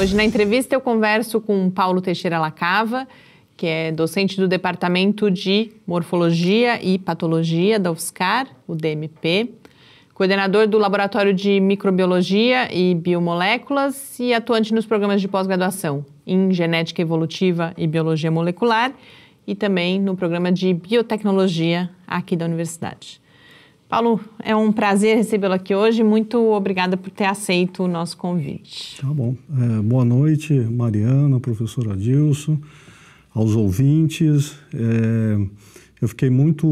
Hoje na entrevista eu converso com Paulo Teixeira Lacava, que é docente do Departamento de Morfologia e Patologia da UFSCar, o DMP, coordenador do Laboratório de Microbiologia e Biomoléculas e atuante nos programas de pós-graduação em Genética Evolutiva e Biologia Molecular e também no programa de Biotecnologia aqui da Universidade. Paulo, é um prazer recebê-lo aqui hoje. Muito obrigada por ter aceito o nosso convite. Tá bom. É, boa noite, Mariana, professora Dilson, aos ouvintes. É, eu fiquei muito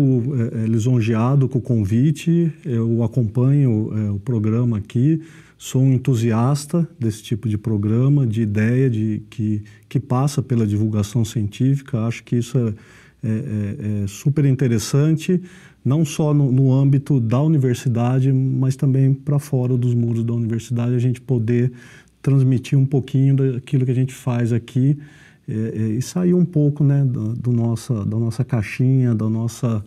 é, é lisonjeado com o convite. Eu acompanho é, o programa aqui. Sou um entusiasta desse tipo de programa, de ideia de que, que passa pela divulgação científica. Acho que isso é, é super interessante não só no, no âmbito da universidade, mas também para fora dos muros da universidade, a gente poder transmitir um pouquinho daquilo que a gente faz aqui é, é, e sair um pouco né, do, do, nossa, da nossa caixinha, do nosso uh,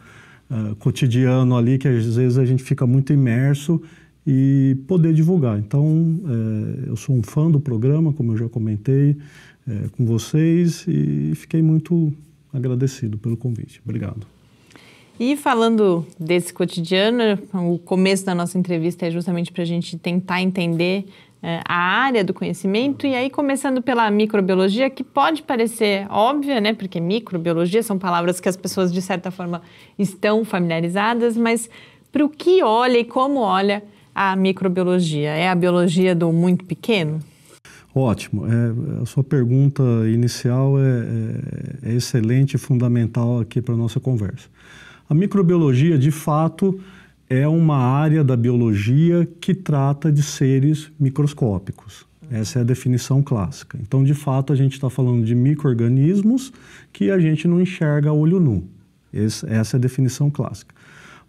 é, cotidiano ali, que às vezes a gente fica muito imerso e poder divulgar. Então, é, eu sou um fã do programa, como eu já comentei é, com vocês, e fiquei muito agradecido pelo convite. Obrigado. E falando desse cotidiano, o começo da nossa entrevista é justamente para a gente tentar entender eh, a área do conhecimento, e aí começando pela microbiologia, que pode parecer óbvia, né? Porque microbiologia são palavras que as pessoas, de certa forma, estão familiarizadas, mas para o que olha e como olha a microbiologia? É a biologia do muito pequeno? Ótimo. É, a sua pergunta inicial é, é, é excelente e fundamental aqui para a nossa conversa. A microbiologia, de fato, é uma área da biologia que trata de seres microscópicos. Essa é a definição clássica. Então, de fato, a gente está falando de micro-organismos que a gente não enxerga a olho nu. Esse, essa é a definição clássica.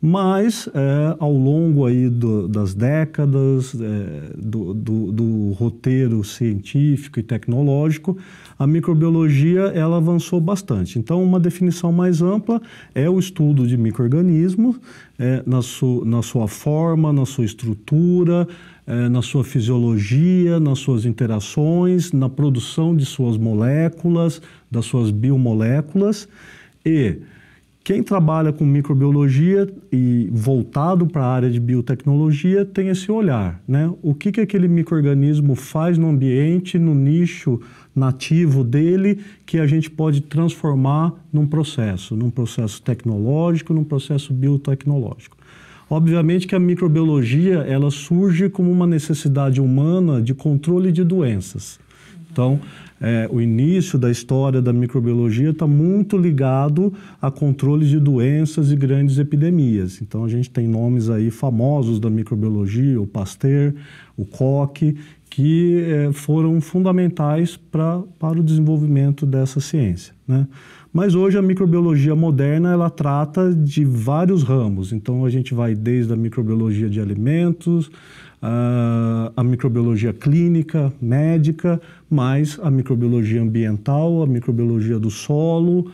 Mas, é, ao longo aí do, das décadas, é, do, do, do, roteiro científico e tecnológico, a microbiologia ela avançou bastante. Então, uma definição mais ampla é o estudo de micro-organismos é, na, su, na sua forma, na sua estrutura, é, na sua fisiologia, nas suas interações, na produção de suas moléculas, das suas biomoléculas e quem trabalha com microbiologia e voltado para a área de biotecnologia tem esse olhar, né? O que, que aquele microorganismo faz no ambiente, no nicho nativo dele, que a gente pode transformar num processo, num processo tecnológico, num processo biotecnológico. Obviamente que a microbiologia ela surge como uma necessidade humana de controle de doenças. Então, é, o início da história da microbiologia está muito ligado a controles de doenças e grandes epidemias. Então, a gente tem nomes aí famosos da microbiologia, o Pasteur, o Koch, que é, foram fundamentais pra, para o desenvolvimento dessa ciência. Né? Mas hoje a microbiologia moderna ela trata de vários ramos. Então a gente vai desde a microbiologia de alimentos, ah, a, microbiologia clínica, médica, mais a microbiologia ambiental, a microbiologia do solo,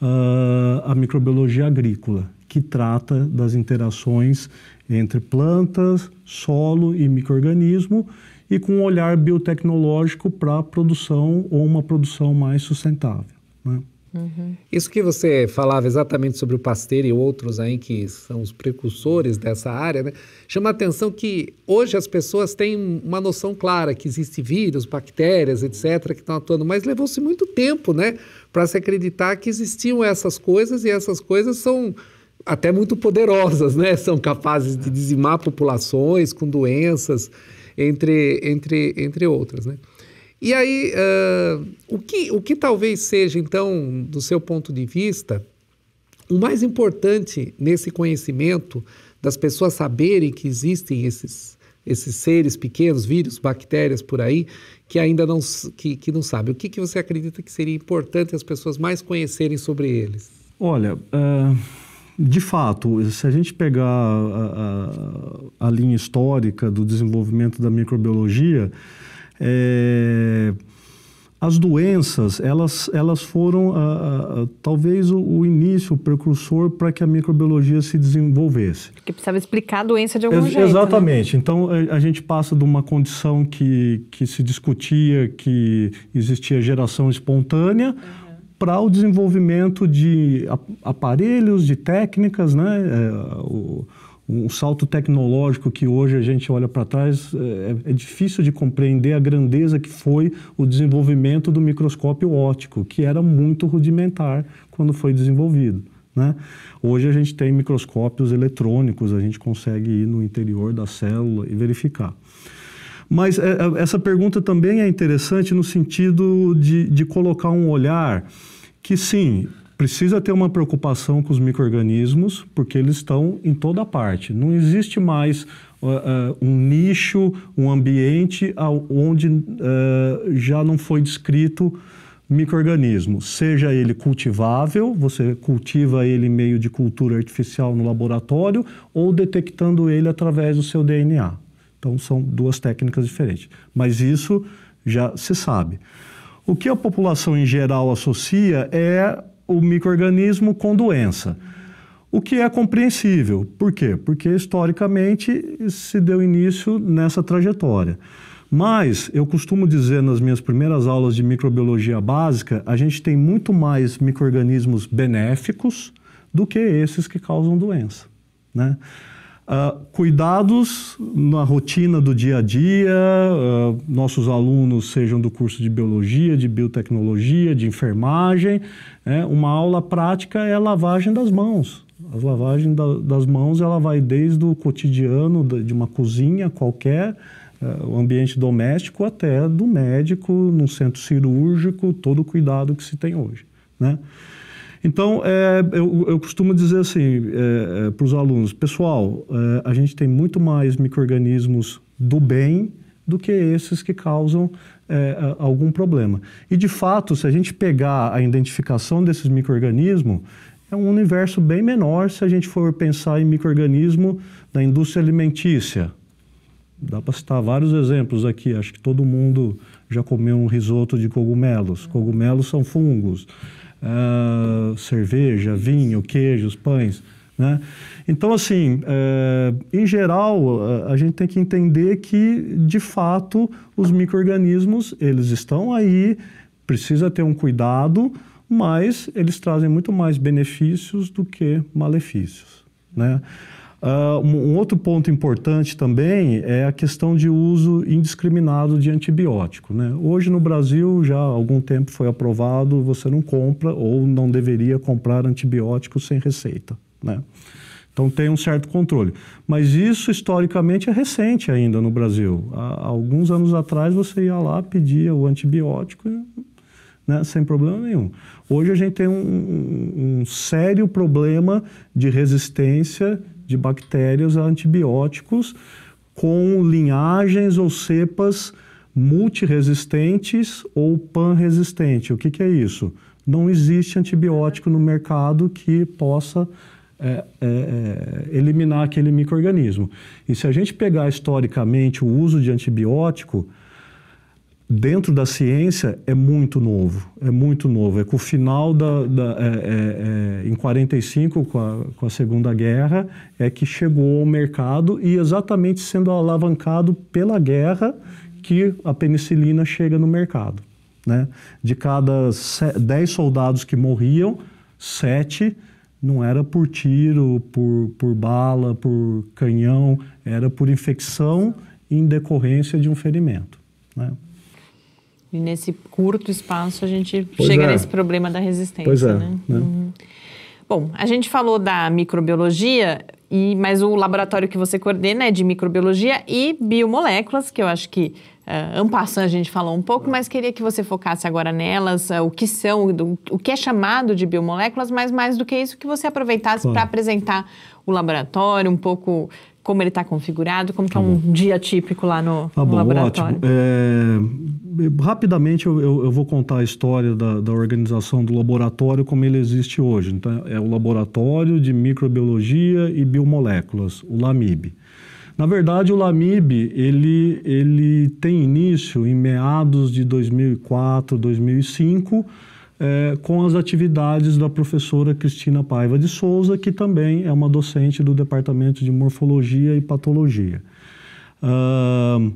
a, ah, a microbiologia agrícola, que trata das interações entre plantas, solo e microorganismo e com um olhar biotecnológico para a produção ou uma produção mais sustentável. Né? Uhum. Isso que você falava exatamente sobre o Pasteur e outros aí que são os precursores dessa área, né? chama a atenção que hoje as pessoas têm uma noção clara que existe vírus, bactérias, etc., que estão atuando, mas levou-se muito tempo né, para se acreditar que existiam essas coisas e essas coisas são até muito poderosas, né? são capazes de dizimar populações com doenças, entre, entre, entre outras. Né? E aí, uh, o, que, o que talvez seja, então, do seu ponto de vista, o mais importante nesse conhecimento das pessoas saberem que existem esses, esses seres pequenos, vírus, bactérias por aí, que ainda não, que, que não sabem? O que, que você acredita que seria importante as pessoas mais conhecerem sobre eles? Olha. Uh... De fato, se a gente pegar a, a, a, linha histórica do desenvolvimento da microbiologia, é, as doenças, elas, elas foram a, a, talvez o, o, início, o precursor para que a microbiologia se desenvolvesse. Porque precisava explicar a doença de algum Ex jeito. Né? Exatamente. Né? Então, a, gente passa de uma condição que, que se discutia que existia geração espontânea uhum. para o desenvolvimento de aparelhos, de técnicas, né? É, o, um salto tecnológico que hoje a gente olha para trás, é, é, difícil de compreender a grandeza que foi o desenvolvimento do microscópio óptico, que era muito rudimentar quando foi desenvolvido. Né? Hoje a gente tem microscópios eletrônicos, a gente consegue ir no interior da célula e verificar. Mas é, é, essa pergunta também é interessante no sentido de, de colocar um olhar que, sim, precisa ter uma preocupação com os micro-organismos, porque eles estão em toda parte. Não existe mais uh, um nicho, um ambiente onde uh, já não foi descrito microorganismo, seja ele cultivável, você cultiva ele em meio de cultura artificial no laboratório ou detectando ele através do seu DNA. Então são duas técnicas diferentes, mas isso já se sabe. O que a população em geral associa é o microorganismo com doença. O que é compreensível. Por quê? Porque historicamente se deu início nessa trajetória. Mas eu costumo dizer nas minhas primeiras aulas de microbiologia básica, a gente tem muito mais microrganismos benéficos do que esses que causam doença, né? Uh, cuidados na rotina do dia a dia, uh, nossos alunos sejam do curso de biologia, de biotecnologia, de enfermagem, né? uma aula prática é a lavagem das mãos. A lavagem da, das mãos ela vai desde o cotidiano de uma cozinha qualquer, uh, o ambiente doméstico, até do médico, num centro cirúrgico, todo o cuidado que se tem hoje. Né? Então, é, eu, eu, costumo dizer assim é, é para os alunos: pessoal, é, a gente tem muito mais micro-organismos do bem do que esses que causam é, algum problema. E de fato, se a gente pegar a identificação desses micro é um universo bem menor se a gente for pensar em micro da indústria alimentícia. Dá para citar vários exemplos aqui, acho que todo mundo já comeu um risoto de cogumelos. Cogumelos são fungos uh, cerveja, vinho, queijos, pães. Né? Então, assim, é, em geral, a gente tem que entender que, de fato, os micro-organismos, eles estão aí, precisa ter um cuidado, mas eles trazem muito mais benefícios do que malefícios, né? Uh, um, um outro ponto importante também é a questão de uso indiscriminado de antibiótico. Né? Hoje no Brasil já há algum tempo foi aprovado, você não compra ou não deveria comprar antibiótico sem receita. Né? Então tem um certo controle. Mas isso historicamente é recente ainda no Brasil. Há, alguns anos atrás você ia lá, pedia o antibiótico né, sem problema nenhum. Hoje a gente tem um, um, um sério problema de resistência de bactérias a antibióticos com linhagens ou cepas multiresistentes ou panresistentes. O que, que é isso? Não existe antibiótico no mercado que possa é, é, é, eliminar aquele microorganismo. E se a gente pegar historicamente o uso de antibiótico, dentro da ciência é muito novo, é muito novo. É com o final da, da é, é, é, em 45 com a, com a, Segunda Guerra é que chegou ao mercado e exatamente sendo alavancado pela guerra que a penicilina chega no mercado. Né? De cada 10 soldados que morriam, sete não era por tiro, por, por bala, por canhão, era por infecção em decorrência de um ferimento. Né? E nesse curto espaço a gente pois chega é. nesse problema da resistência. Pois é. Né? né? Uhum. Bom, a gente falou da microbiologia, e, mas o laboratório que você coordena é de microbiologia e biomoléculas, que eu acho que uh, a gente falou um pouco, mas queria que você focasse agora nelas, uh, o que são, do, o que é chamado de biomoléculas, mas mais do que isso, que você aproveitasse claro. para apresentar o laboratório, um pouco como ele está configurado, como que é tá é um dia típico lá no, tá no bom, laboratório. Ótimo. É, rapidamente eu, eu, eu, vou contar a história da, da, organização do laboratório como ele existe hoje. Então, é o Laboratório de Microbiologia e Biomoléculas, o LAMIB. Na verdade, o LAMIB ele, ele tem início em meados de 2004, 2005 é, com as atividades da professora Cristina Paiva de Souza, que também é uma docente do Departamento de Morfologia e Patologia. Uh,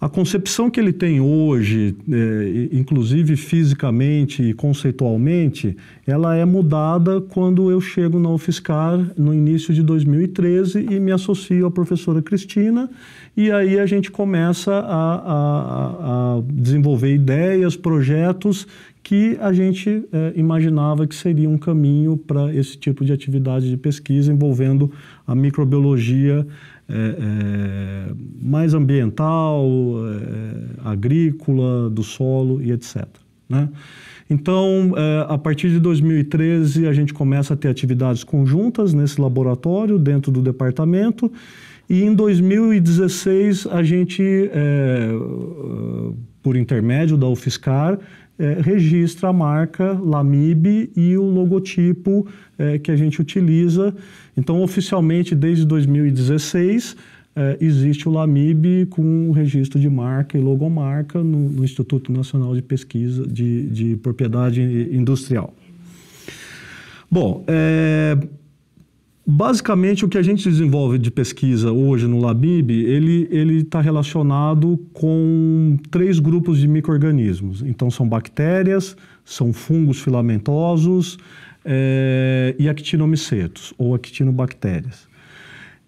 a concepção que ele tem hoje, é, inclusive fisicamente e conceitualmente, ela é mudada quando eu chego na UFSCar no início de 2013 e me associo à professora Cristina. E aí a gente começa a, a, a desenvolver ideias, projetos que a gente é, imaginava que seria um caminho para esse tipo de atividade de pesquisa envolvendo a microbiologia é, é, mais ambiental, é, agrícola, do solo e etc. Né? Então, é, a partir de 2013, a gente começa a ter atividades conjuntas nesse laboratório, dentro do departamento, e em 2016, a gente, é, por intermédio da UFSCar, é, registra a marca Lamib e o logotipo é, que a gente utiliza. Então, oficialmente, desde 2016, é, existe o Lamib com o registro de marca e logomarca no, no Instituto Nacional de Pesquisa de, de Propriedade Industrial. Bom, é, Basicamente, o que a gente desenvolve de pesquisa hoje no Labib, ele está relacionado com três grupos de micro-organismos. Então, são bactérias, são fungos filamentosos é, e actinomicetos, ou actinobactérias.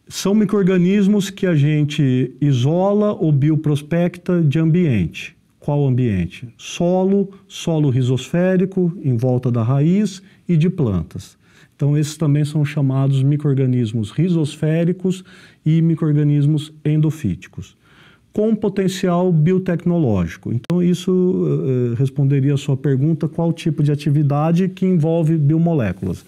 São micro-organismos que a gente isola ou bioprospecta de ambiente. Qual ambiente? Solo, solo risosférico, em volta da raiz e de plantas. Então, esses também são chamados microrganismos risosféricos e microrganismos endofíticos, com potencial biotecnológico. Então, isso uh, responderia a sua pergunta: qual tipo de atividade que envolve biomoléculas?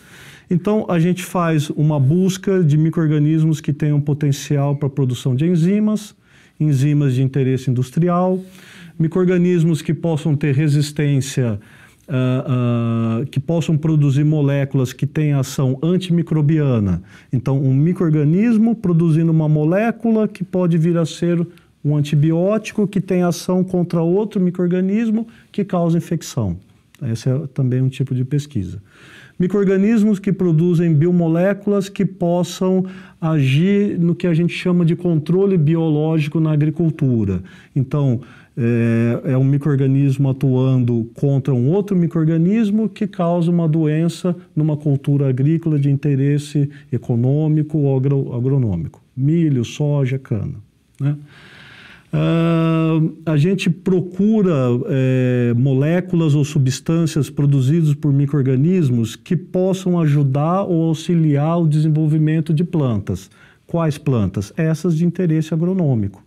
Então, a gente faz uma busca de microrganismos que tenham potencial para a produção de enzimas, enzimas de interesse industrial, microrganismos que possam ter resistência uh, uh, que possam produzir moléculas que têm ação antimicrobiana. Então, um microorganismo produzindo uma molécula que pode vir a ser um antibiótico que tem ação contra outro microorganismo que causa infecção. Esse é também um tipo de pesquisa. Microorganismos que produzem biomoléculas que possam agir no que a gente chama de controle biológico na agricultura. Então, é, é um microorganismo atuando contra um outro microorganismo que causa uma doença numa cultura agrícola de interesse econômico ou agro, agronômico. Milho, soja, cana. Né? Uh, a gente procura é, moléculas ou substâncias produzidas por microorganismos que possam ajudar ou auxiliar o desenvolvimento de plantas. Quais plantas? Essas de interesse agronômico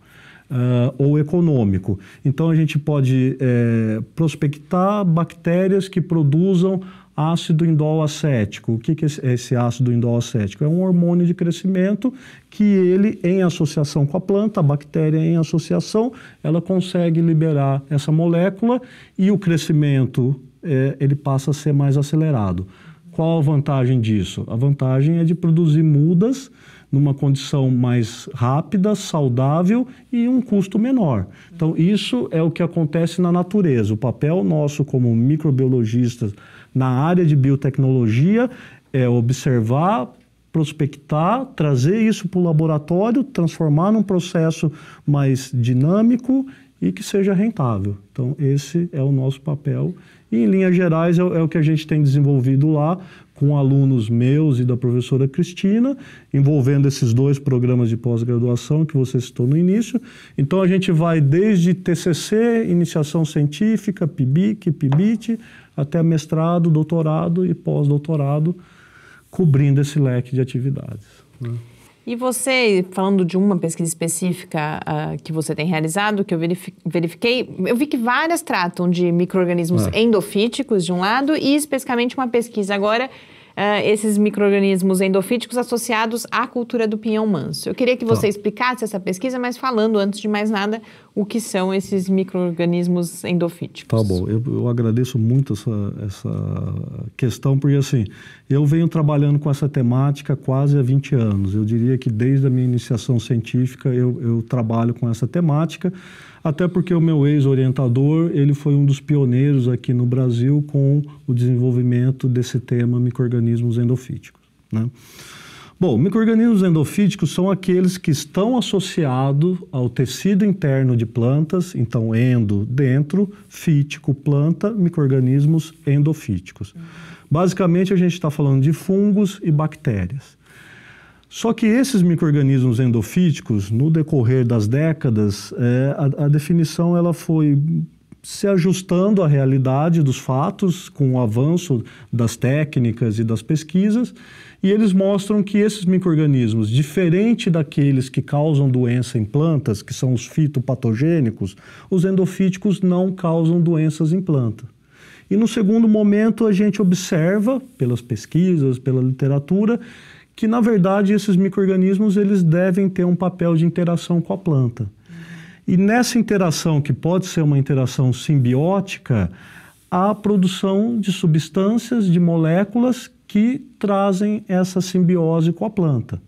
uh, ou econômico. Então a gente pode é, prospectar bactérias que produzam ácido indolacético. O que, que é esse ácido indolacético? É um hormônio de crescimento que ele, em associação com a planta, a bactéria em associação, ela consegue liberar essa molécula e o crescimento é, ele passa a ser mais acelerado. Qual a vantagem disso? A vantagem é de produzir mudas numa condição mais rápida, saudável e um custo menor. Então, isso é o que acontece na natureza. O papel nosso como microbiologistas na área de biotecnologia é observar, prospectar, trazer isso para o laboratório, transformar num processo mais dinâmico e que seja rentável. Então, esse é o nosso papel. E, em linhas gerais, é, o é que a gente tem desenvolvido lá com alunos meus e da professora Cristina, envolvendo esses dois programas de pós-graduação que você citou no início. Então a gente vai desde TCC, iniciação científica, PIBIC, PIBIT, até mestrado, doutorado e pós-doutorado, cobrindo esse leque de atividades. Né? E você, falando de uma pesquisa específica uh, que você tem realizado, que eu verifiquei, eu vi que várias tratam de micro-organismos é. endofíticos, de um lado, e especificamente uma pesquisa agora Uh, esses micro-organismos endofíticos associados à cultura do pinhão manso. Eu queria que você tá. explicasse essa pesquisa, mas falando, antes de mais nada, o que são esses micro-organismos endofíticos. Tá bom, eu, eu agradeço muito essa, essa, questão, porque assim, eu venho trabalhando com essa temática quase há 20 anos. Eu diria que desde a minha iniciação científica eu, eu trabalho com essa temática até porque o meu ex-orientador, ele foi um dos pioneiros aqui no Brasil com o desenvolvimento desse tema microorganismos endofíticos, né? Bom, microorganismos endofíticos são aqueles que estão associados ao tecido interno de plantas, então endo, dentro, fítico, planta, microorganismos endofíticos. Basicamente a gente está falando de fungos e bactérias. Só que esses microrganismos endofíticos, no decorrer das décadas, é, a, a, definição ela foi se ajustando à realidade dos fatos, com o avanço das técnicas e das pesquisas, e eles mostram que esses microrganismos, diferente daqueles que causam doença em plantas, que são os fitopatogênicos, os endofíticos não causam doenças em planta. E no segundo momento, a gente observa, pelas pesquisas, pela literatura, que na verdade esses microrganismos eles devem ter um papel de interação com a planta. E nessa interação, que pode ser uma interação simbiótica, há a produção de substâncias, de moléculas que trazem essa simbiose com a planta.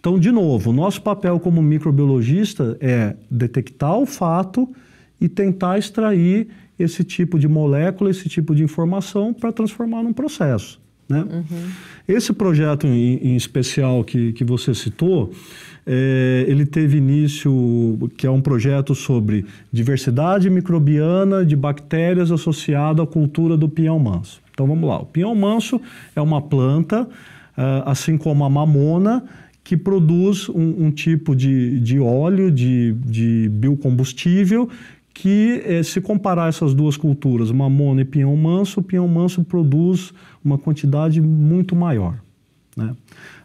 Então, de novo, nosso papel como microbiologista é detectar o fato e tentar extrair esse tipo de molécula, esse tipo de informação para transformar num processo. Né? Uhum. Esse projeto em, em, especial que, que você citou, é, ele teve início, que é um projeto sobre diversidade microbiana de bactérias associada à cultura do pinhão manso. Então vamos lá, o pinhão manso é uma planta, ah, assim como a mamona, que produz um, um tipo de, de óleo, de, de biocombustível, que eh, se comparar essas duas culturas, mamona e pinhão manso, o pinhão manso produz uma quantidade muito maior. Né?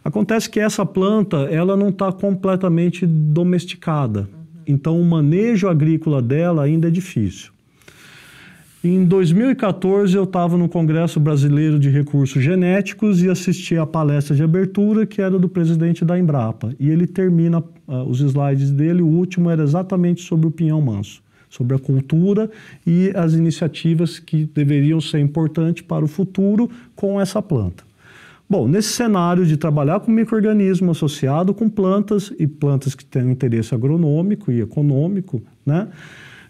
Acontece que essa planta ela não está completamente domesticada, uhum. então o manejo agrícola dela ainda é difícil. Em 2014 eu estava no Congresso Brasileiro de Recursos Genéticos e assisti a palestra de abertura que era do presidente da Embrapa e ele termina uh, os slides dele, o último era exatamente sobre o pinhão manso sobre a cultura e as iniciativas que deveriam ser importantes para o futuro com essa planta. Bom, nesse cenário de trabalhar com microorganismo associado com plantas e plantas que têm interesse agronômico e econômico, né?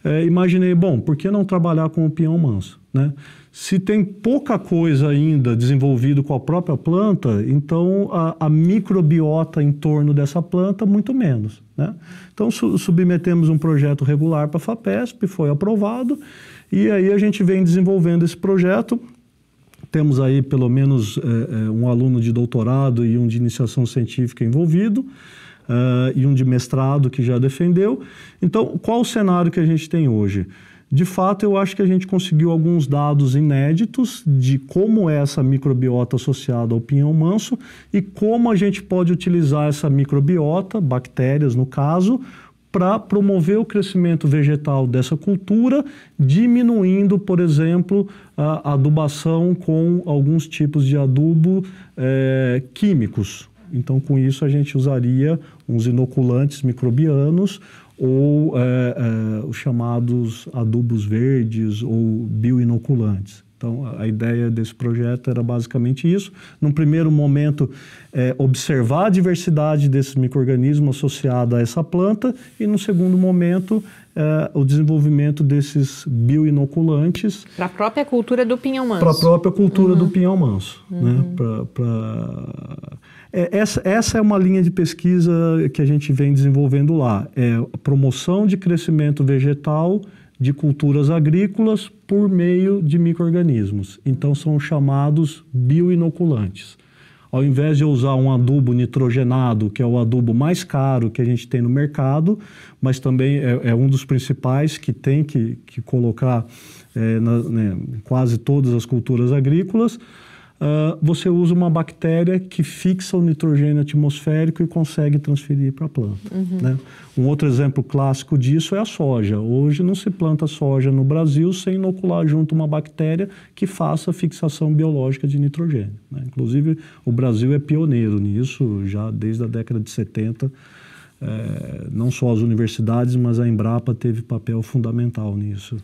é, imaginei, bom, por que não trabalhar com o pinhão manso? Né? Se tem pouca coisa ainda desenvolvido com a própria planta, então a, a microbiota em torno dessa planta, muito menos. Né? Então su submetemos um projeto regular para a FAPESP, foi aprovado, e aí a gente vem desenvolvendo esse projeto temos aí pelo menos é, é um aluno de doutorado e um de iniciação científica envolvido uh, e um de mestrado que já defendeu. Então, qual o cenário que a gente tem hoje? De fato, eu acho que a gente conseguiu alguns dados inéditos de como é essa microbiota associada ao pinhão manso e como a gente pode utilizar essa microbiota, bactérias no caso, para promover o crescimento vegetal dessa cultura, diminuindo, por exemplo, a adubação com alguns tipos de adubo é, químicos, então, com isso, a gente usaria uns inoculantes microbianos ou é, é, os chamados adubos verdes ou bioinoculantes. Então, a ideia desse projeto era basicamente isso. Num primeiro momento, é, observar a diversidade desses micro-organismos associada a essa planta e, num segundo momento, é, o desenvolvimento desses bioinoculantes. Para a própria cultura do pinhão manso. Para a própria cultura uhum. do pinhão manso. Né? Uhum. Né? Pra, pra... É, essa, essa é uma linha de pesquisa que a gente vem desenvolvendo lá. É a promoção de crescimento vegetal de culturas agrícolas por meio de micro-organismos. Então, são chamados bioinoculantes. Ao invés de usar um adubo nitrogenado, que é o adubo mais caro que a gente tem no mercado, mas também é, é um dos principais que tem que, que colocar é, na, né, quase todas as culturas agrícolas, uh, você usa uma bactéria que fixa o nitrogênio atmosférico e consegue transferir para a planta. Uhum. Né? Um outro exemplo clássico disso é a soja. Hoje não se planta soja no Brasil sem inocular junto uma bactéria que faça fixação biológica de nitrogênio. Né? Inclusive, o Brasil é pioneiro nisso já desde a década de 70. É, eh, não só as universidades, mas a Embrapa teve papel fundamental nisso.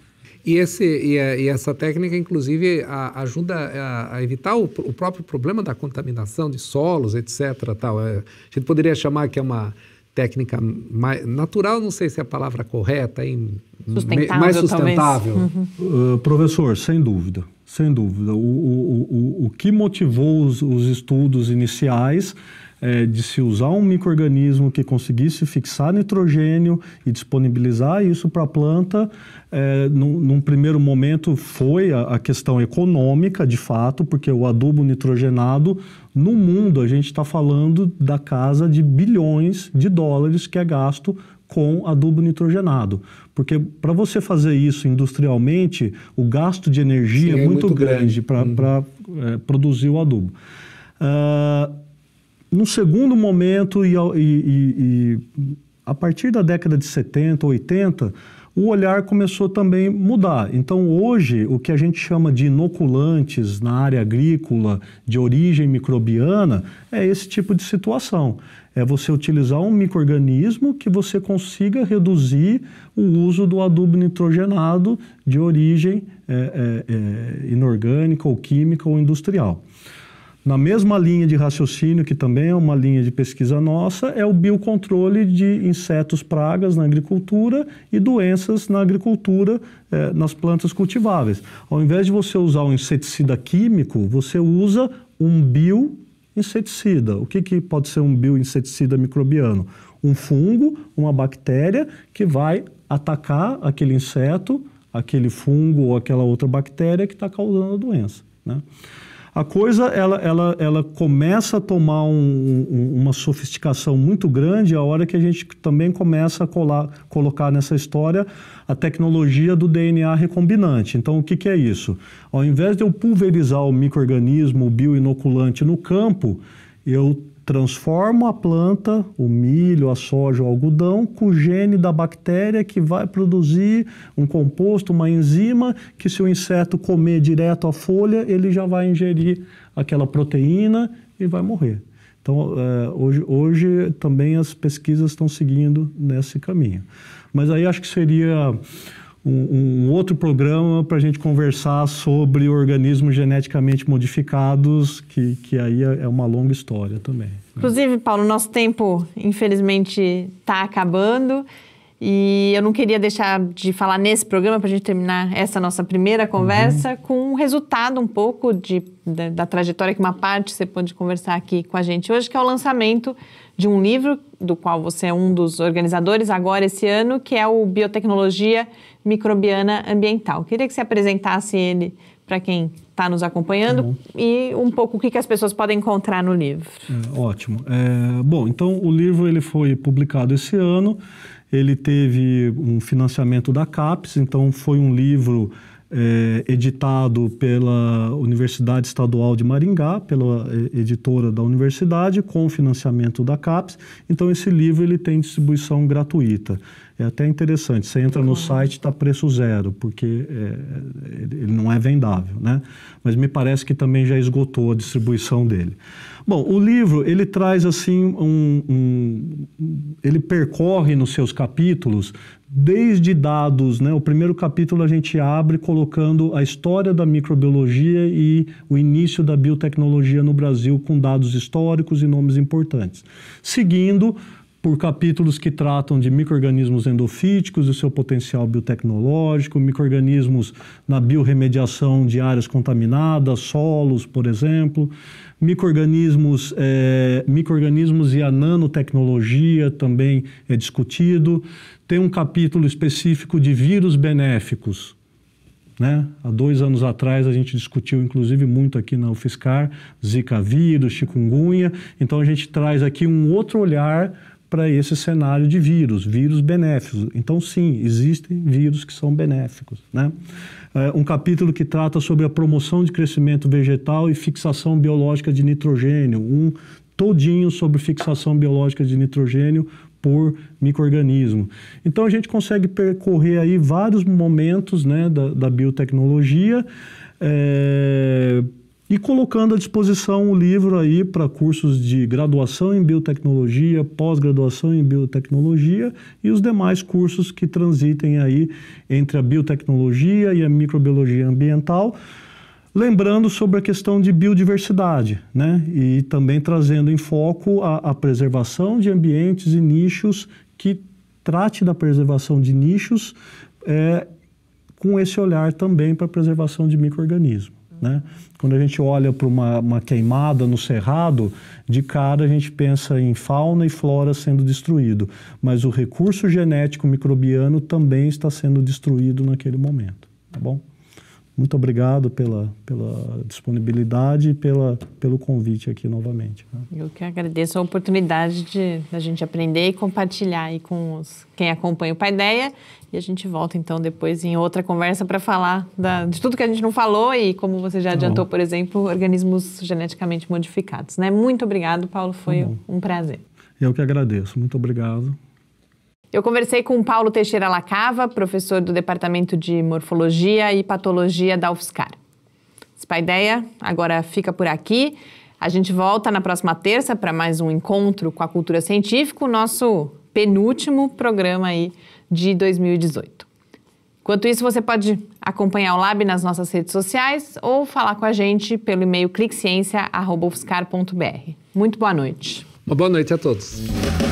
E, esse, e, é, e essa técnica, inclusive, a, ajuda a, a evitar o, o, próprio problema da contaminação de solos, etc. Tal. É, a gente poderia chamar que é uma técnica mais natural, não sei se é a palavra correta, em, sustentável, mais sustentável. Uhum. Uh, professor, sem dúvida. Sem dúvida. O, o, o, o que motivou os, os estudos iniciais é, de se usar um microorganismo que conseguisse fixar nitrogênio e disponibilizar isso para a planta, é, num, num, primeiro momento foi a, a, questão econômica, de fato, porque o adubo nitrogenado, no mundo, a gente está falando da casa de bilhões de dólares que é gasto com adubo nitrogenado. Porque para você fazer isso industrialmente, o gasto de energia Sim, é, é muito é, muito, grande, grande. para uhum. é, produzir o adubo. Uh, no segundo momento, e, e, e, a partir da década de 70, 80, o olhar começou também a mudar. Então, hoje, o que a gente chama de inoculantes na área agrícola de origem microbiana é esse tipo de situação. É você utilizar um microorganismo que você consiga reduzir o uso do adubo nitrogenado de origem é, é, é, inorgânica ou química ou industrial. Na mesma linha de raciocínio, que também é uma linha de pesquisa nossa, é o biocontrole de insetos pragas na agricultura e doenças na agricultura eh, nas plantas cultiváveis. Ao invés de você usar um inseticida químico, você usa um bioinseticida. O que, que pode ser um bioinseticida microbiano? Um fungo, uma bactéria que vai atacar aquele inseto, aquele fungo ou aquela outra bactéria que está causando a doença. Né? a coisa ela, ela, ela começa a tomar um, um, uma sofisticação muito grande a hora que a gente também começa a colar, colocar nessa história a tecnologia do DNA recombinante. Então, o que, que é isso? Ao invés de eu pulverizar o microorganismo, o bioinoculante no campo, eu transformo a planta, o milho, a soja, o algodão, com o gene da bactéria que vai produzir um composto, uma enzima, que se o inseto comer direto a folha, ele já vai ingerir aquela proteína e vai morrer. Então, eh, hoje, hoje também as pesquisas estão seguindo nesse caminho. Mas aí acho que seria um, um outro programa para a gente conversar sobre organismos geneticamente modificados, que, que aí é, é uma longa história também. Né? Inclusive, Paulo, nosso tempo, infelizmente, está acabando. E eu não queria deixar de falar nesse programa para a gente terminar essa nossa primeira uhum. conversa uhum. com um resultado um pouco de, da, da, trajetória que uma parte você pôde conversar aqui com a gente hoje, que é o lançamento de um livro do qual você é um dos organizadores agora esse ano, que é o Biotecnologia Microbiana Ambiental. Eu queria que você apresentasse ele para quem está nos acompanhando uhum. e um pouco o que, que, as pessoas podem encontrar no livro. É, ótimo. É, bom, então o livro ele foi publicado esse ano. Ele teve um financiamento da CAPES, então foi um livro é, editado pela Universidade Estadual de Maringá, pela eh, editora da universidade, com financiamento da CAPES. Então, esse livro ele tem distribuição gratuita. É até interessante, você entra no site, está preço zero, porque é, ele não é vendável, né? Mas me parece que também já esgotou a distribuição dele. Bom, o livro ele traz assim um, um, ele percorre nos seus capítulos desde dados, né? O primeiro capítulo a gente abre colocando a história da microbiologia e o início da biotecnologia no Brasil com dados históricos e nomes importantes. Seguindo por capítulos que tratam de microrganismos endofíticos e seu potencial biotecnológico, microrganismos na biorremediação de áreas contaminadas, solos, por exemplo, microrganismos, é, eh, microrganismos e a nanotecnologia também é discutido. Tem um capítulo específico de vírus benéficos, né? Há dois anos atrás a gente discutiu, inclusive, muito aqui na UFSCar, Zika vírus, chikungunya. Então a gente traz aqui um outro olhar para esse cenário de vírus, vírus benéficos. Então, sim, existem vírus que são benéficos. Né? É um capítulo que trata sobre a promoção de crescimento vegetal e fixação biológica de nitrogênio, um todinho sobre fixação biológica de nitrogênio por microorganismo. Então a gente consegue percorrer aí vários momentos né, da, da biotecnologia. É e colocando à disposição o livro aí para cursos de graduação em biotecnologia, pós-graduação em biotecnologia e os demais cursos que transitem aí entre a biotecnologia e a microbiologia ambiental. Lembrando sobre a questão de biodiversidade, né? E também trazendo em foco a, a preservação de ambientes e nichos que trate da preservação de nichos é, com esse olhar também para a preservação de micro-organismos. Né? Quando a gente olha para uma, uma, queimada no cerrado, de cara a gente pensa em fauna e flora sendo destruído, mas o recurso genético microbiano também está sendo destruído naquele momento, tá bom? Muito obrigado pela, pela disponibilidade e pela, pelo convite aqui novamente. Né? Eu que agradeço a oportunidade de a gente aprender e compartilhar aí com os, quem acompanha o Paideia. E a gente volta então depois em outra conversa para falar da, de tudo que a gente não falou e como você já tá adiantou, por exemplo, organismos geneticamente modificados. Né? Muito obrigado, Paulo. Foi tá um prazer. Eu que agradeço. Muito obrigado. Eu conversei com Paulo Teixeira Lacava, professor do Departamento de Morfologia e Patologia da UFSCar. ideia agora fica por aqui. A gente volta na próxima terça para mais um encontro com a cultura científica, o nosso penúltimo programa aí de 2018. Enquanto isso, você pode acompanhar o Lab nas nossas redes sociais ou falar com a gente pelo e-mail cliqueciência.ufscar.br. Muito boa noite. Uma boa noite a todos.